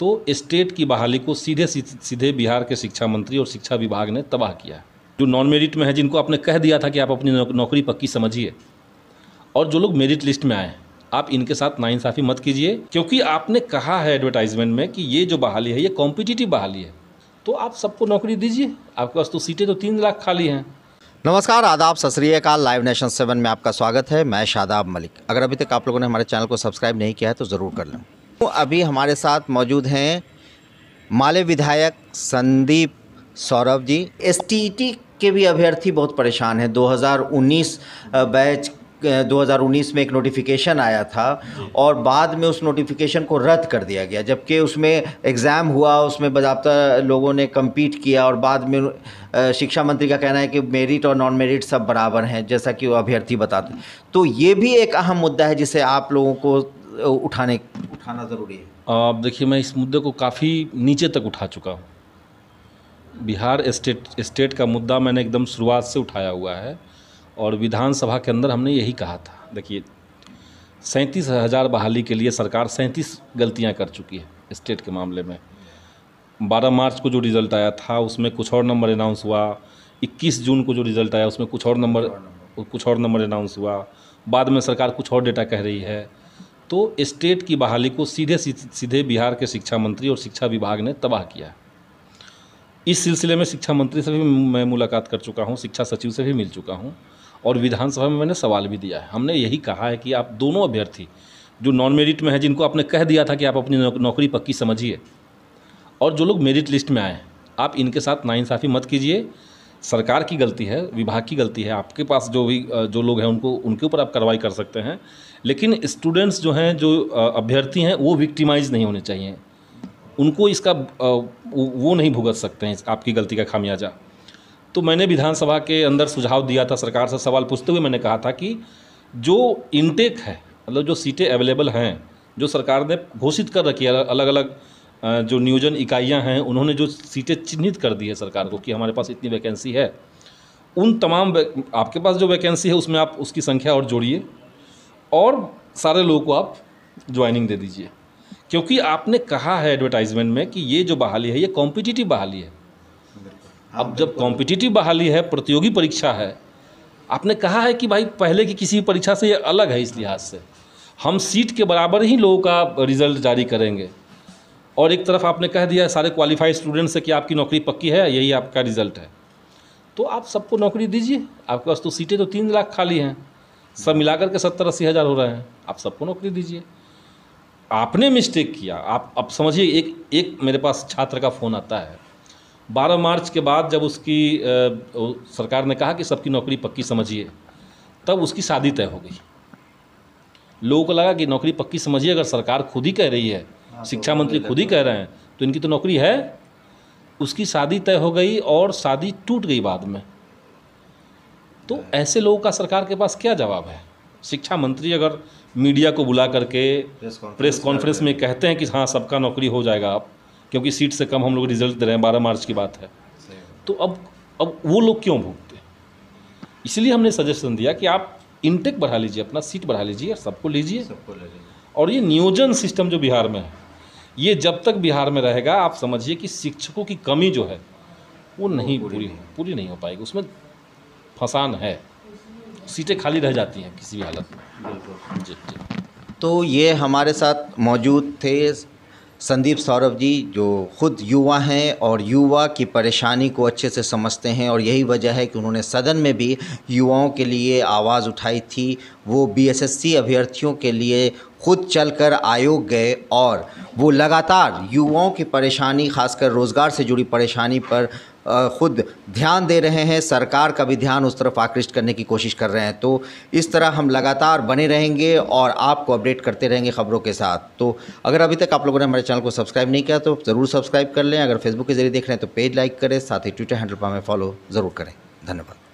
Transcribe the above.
तो स्टेट की बहाली को सीधे सीधे बिहार के शिक्षा मंत्री और शिक्षा विभाग ने तबाह किया जो नॉन मेरिट में है जिनको आपने कह दिया था कि आप अपनी नौकरी पक्की समझिए और जो लोग मेरिट लिस्ट में आए आप इनके साथ नाइंसाफ़ी मत कीजिए क्योंकि आपने कहा है एडवर्टाइजमेंट में कि ये जो बहाली है ये कॉम्पिटिटिव बहाली है तो आप सबको नौकरी दीजिए आपके पास तो सीटें तो तीन लाख खाली हैं नमस्कार आदाब सत लाइव नेशन सेवन में आपका स्वागत है मैं शादाब मलिक अगर अभी तक आप लोगों ने हमारे चैनल को सब्सक्राइब नहीं किया है तो ज़रूर कर लें अभी हमारे साथ मौजूद हैं माले विधायक संदीप सौरभ जी एस के भी अभ्यर्थी बहुत परेशान हैं 2019 बैच 2019 में एक नोटिफिकेशन आया था और बाद में उस नोटिफिकेशन को रद्द कर दिया गया जबकि उसमें एग्ज़ाम हुआ उसमें बाबा लोगों ने कम्पीट किया और बाद में शिक्षा मंत्री का कहना है कि मेरिट और नॉन मेरिट सब बराबर हैं जैसा कि वो अभ्यर्थी बताते हैं तो ये भी एक अहम मुद्दा है जिसे आप लोगों को उठाने उठाना ज़रूरी है आप देखिए मैं इस मुद्दे को काफ़ी नीचे तक उठा चुका हूँ बिहार स्टेट स्टेट का मुद्दा मैंने एकदम शुरुआत से उठाया हुआ है और विधानसभा के अंदर हमने यही कहा था देखिए सैंतीस हज़ार बहाली के लिए सरकार सैंतीस गलतियां कर चुकी है स्टेट के मामले में 12 मार्च को जो रिज़ल्ट आया था उसमें कुछ और नंबर अनाउंस हुआ 21 जून को जो रिज़ल्ट आया उसमें कुछ और नंबर कुछ और नंबर अनाउंस हुआ बाद में सरकार कुछ और डेटा कह रही है तो स्टेट की बहाली को सीधे सीधे बिहार के शिक्षा मंत्री और शिक्षा विभाग ने तबाह किया इस सिलसिले में शिक्षा मंत्री से भी मैं मुलाकात कर चुका हूँ शिक्षा सचिव से भी मिल चुका हूँ और विधानसभा में मैंने सवाल भी दिया है हमने यही कहा है कि आप दोनों अभ्यर्थी जो नॉन मेरिट में है जिनको आपने कह दिया था कि आप अपनी नौकरी पक्की समझिए और जो लोग मेरिट लिस्ट में आए आप इनके साथ नाइंसाफ़ी मत कीजिए सरकार की गलती है विभाग की गलती है आपके पास जो भी जो लोग हैं उनको उनके ऊपर आप कार्रवाई कर सकते हैं लेकिन स्टूडेंट्स जो हैं जो अभ्यर्थी हैं वो विक्टिमाइज नहीं होने चाहिए उनको इसका वो नहीं भुगत सकते हैं आपकी गलती का खामियाजा तो मैंने विधानसभा के अंदर सुझाव दिया था सरकार से सवाल पूछते हुए मैंने कहा था कि जो इनटेक है मतलब जो सीटें अवेलेबल हैं जो सरकार ने घोषित कर रखी है अलग अलग जो नियोजन इकाइयां हैं उन्होंने जो सीटें चिन्हित कर दी है सरकार को कि हमारे पास इतनी वैकेंसी है उन तमाम आपके पास जो वैकेंसी है उसमें आप उसकी संख्या और जोड़िए और सारे लोगों को आप ज्वाइनिंग दे दीजिए क्योंकि आपने कहा है एडवर्टाइजमेंट में कि ये जो बहाली है ये कॉम्पिटिटिव बहाली है हाँ, अब जब कॉम्पिटिटिव बहाली है प्रतियोगी परीक्षा है आपने कहा है कि भाई पहले की किसी परीक्षा से ये अलग है इस लिहाज से हम सीट के बराबर ही लोगों का रिजल्ट जारी करेंगे और एक तरफ आपने कह दिया सारे क्वालिफाइड स्टूडेंट से कि आपकी नौकरी पक्की है यही आपका रिजल्ट है तो आप सबको नौकरी दीजिए आपके पास तो सीटें तो तीन लाख खाली हैं सब मिलाकर के सत्तर अस्सी हज़ार हो रहे हैं आप सबको नौकरी दीजिए आपने मिस्टेक किया आप अब समझिए एक एक मेरे पास छात्र का फ़ोन आता है बारह मार्च के बाद जब उसकी आ, सरकार ने कहा कि सबकी नौकरी पक्की समझिए तब उसकी शादी तय हो गई लोगों को लगा कि नौकरी पक्की समझिए अगर सरकार खुद ही कह रही है हाँ, तो शिक्षा मंत्री खुद ही कह रहे हैं तो इनकी तो नौकरी है उसकी शादी तय हो गई और शादी टूट गई बाद में तो ऐसे लोगों का सरकार के पास क्या जवाब है शिक्षा मंत्री अगर मीडिया को बुला करके प्रेस कॉन्फ्रेंस में कहते हैं कि हाँ सबका नौकरी हो जाएगा आप क्योंकि सीट से कम हम लोग रिजल्ट दे रहे हैं बारह मार्च की बात है तो अब अब वो लोग क्यों भूखते इसलिए हमने सजेशन दिया कि आप इनटेक बढ़ा लीजिए अपना सीट बढ़ा लीजिए सबको लीजिए सबको लीजिए और ये नियोजन सिस्टम जो बिहार में है ये जब तक बिहार में रहेगा आप समझिए कि शिक्षकों की कमी जो है वो नहीं पूरी पूरी नहीं हो पाएगी उसमें फसान है सीटें खाली रह जाती हैं किसी भी हालत में जी जी तो ये हमारे साथ मौजूद थे संदीप सौरभ जी जो खुद युवा हैं और युवा की परेशानी को अच्छे से समझते हैं और यही वजह है कि उन्होंने सदन में भी युवाओं के लिए आवाज़ उठाई थी वो बीएसएससी अभ्यर्थियों के लिए खुद चलकर आयोग गए और वो लगातार युवाओं की परेशानी खासकर रोज़गार से जुड़ी परेशानी पर खुद ध्यान दे रहे हैं सरकार का भी ध्यान उस तरफ आकृष्ट करने की कोशिश कर रहे हैं तो इस तरह हम लगातार बने रहेंगे और आपको अपडेट करते रहेंगे ख़बरों के साथ तो अगर अभी तक आप लोगों ने हमारे चैनल को सब्सक्राइब नहीं किया तो ज़रूर सब्सक्राइब कर लें अगर फेसबुक के जरिए देख रहे हैं तो पेज लाइक करें साथ ही ट्विटर हैंडल पर हमें फॉलो ज़रूर करें धन्यवाद